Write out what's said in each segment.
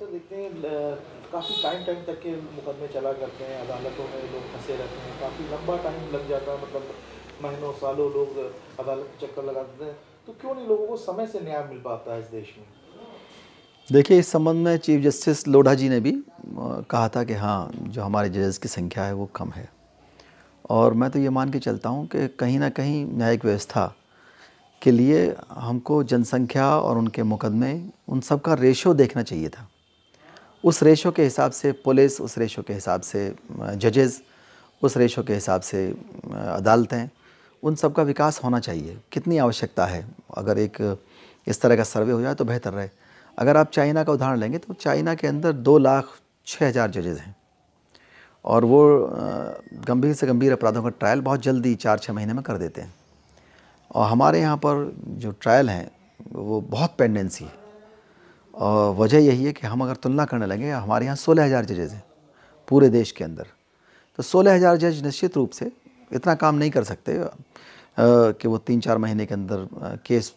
अक्सर देखते हैं काफ़ी टाइम टाइम तक के मुकदमे चला करते हैं अदालतों में लोग फंसे रहते हैं काफ़ी लंबा टाइम लग जाता है मतलब महीनों सालों लोग अदालत चक्कर लगाते हैं तो क्यों नहीं लोगों को समय से न्याय मिल पाता है इस देश में देखिए इस संबंध में चीफ जस्टिस लोढ़ा जी ने भी कहा था कि हाँ जो हमारे जजेस की संख्या है वो कम है और मैं तो ये मान के चलता हूँ कि कहीं ना कहीं न्यायिक व्यवस्था के लिए हमको जनसंख्या और उनके मुकदमे उन सब का रेशो देखना चाहिए था उस रेशो के हिसाब से पुलिस उस रेशो के हिसाब से जजेस उस रेशो के हिसाब से अदालतें उन सब का विकास होना चाहिए कितनी आवश्यकता है अगर एक इस तरह का सर्वे हो जाए तो बेहतर रहे अगर आप चाइना का उदाहरण लेंगे तो चाइना के अंदर दो लाख छः हज़ार जजेज़ हैं और वो गंभीर से गंभीर अपराधों का ट्रायल बहुत जल्दी चार छः महीने में कर देते हैं और हमारे यहाँ पर जो ट्रायल हैं वो बहुत पेंडेंसी है वजह यही है कि हम अगर तुलना करने लगे हमारे यहाँ सोलह हज़ार जजेज़ हैं पूरे देश के अंदर तो सोलह हज़ार जज निश्चित रूप से इतना काम नहीं कर सकते कि वो तीन चार महीने के अंदर केस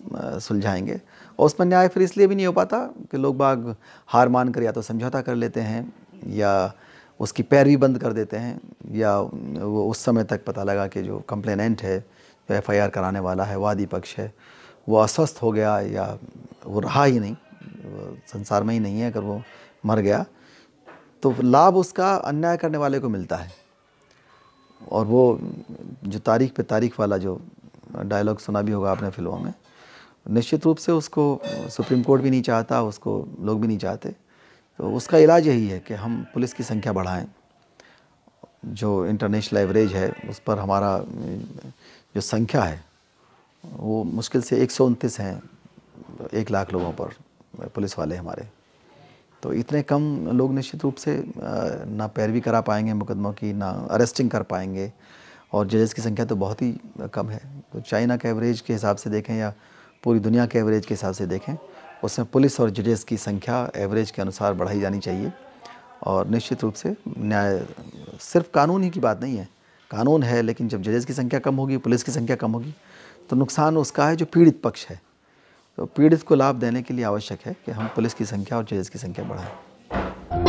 सुलझाएंगे और उसमें न्याय फिर इसलिए भी नहीं हो पाता कि लोग बाग हार मान कर या तो समझौता कर लेते हैं या उसकी पैरवी बंद कर देते हैं या वो उस समय तक पता लगा कि जो कंप्लेनेंट है जो एफ कराने वाला है वादी पक्ष है वो अस्वस्थ हो गया या वो रहा ही नहीं संसार में ही नहीं है अगर वो मर गया तो लाभ उसका अन्याय करने वाले को मिलता है और वो जो तारीख पे तारीख वाला जो डायलॉग सुना भी होगा आपने फिल्मों में निश्चित रूप से उसको सुप्रीम कोर्ट भी नहीं चाहता उसको लोग भी नहीं चाहते तो उसका इलाज यही है कि हम पुलिस की संख्या बढ़ाएं जो इंटरनेशनल एवरेज है उस पर हमारा जो संख्या है वो मुश्किल से एक सौ उनतीस हैं एक लाख लोगों पर पुलिस वाले हमारे तो इतने कम लोग निश्चित रूप से ना पैरवी करा पाएंगे मुकदमों की ना अरेस्टिंग कर पाएंगे और जजेस की संख्या तो बहुत ही कम है तो चाइना के एवरेज के हिसाब से देखें या पूरी दुनिया के एवरेज के हिसाब से देखें उसमें पुलिस और जजेस की संख्या एवरेज के अनुसार बढ़ाई जानी चाहिए और निश्चित रूप से न्याय सिर्फ कानून ही की बात नहीं है कानून है लेकिन जब जजेस की संख्या कम होगी पुलिस की संख्या कम होगी तो नुकसान उसका है जो पीड़ित पक्ष है तो पीड़ित को लाभ देने के लिए आवश्यक है कि हम पुलिस की संख्या और जजेस की संख्या बढ़ाएं